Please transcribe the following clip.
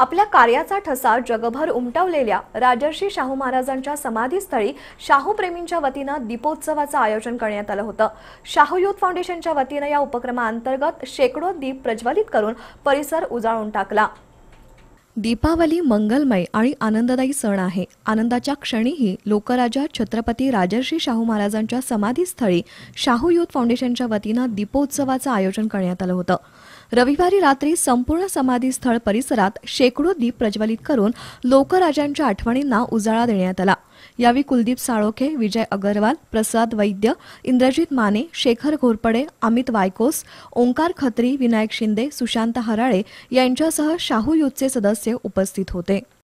आपल्या कार्याचा ठसा जगभर उमटवलेल्या राजर्षी शाहू महाराजांच्या समाधीस्थळी शाहूप्रेमींच्या वतीनं दीपोत्सवाचं आयोजन करण्यात आलं होतं शाहू युथ फाउंडेशनच्या वतीनं या उपक्रमाअंतर्गत शेकडो दीप प्रज्वलित करून परिसर उजाळून टाकला दीपावली मंगलमय आणि आनंददायी सण आहे आनंदाच्या क्षणीही लोकराजा छत्रपती राजर्षी शाहू महाराजांच्या समाधीस्थळी शाहू युथ फाउंडेशनच्या वतीनं दीपोत्सवाचं आयोजन करण्यात आलं होतं रविवारी रात्री संपूर्ण समाधी स्थळ परिसरात शेकडो दीप प्रज्वलित करून लोकराजांच्या आठवणींना उजाळा देण्यात आला यावेळी कुलदीप साळोखे विजय अगरवाल प्रसाद वैद्य इंद्रजित माने शेखर घोरपडे अमित वायकोस ओंकार खत्री विनायक शिंदे सुशांत हराळे यांच्यासह शाहू युथचे सदस्य उपस्थित होते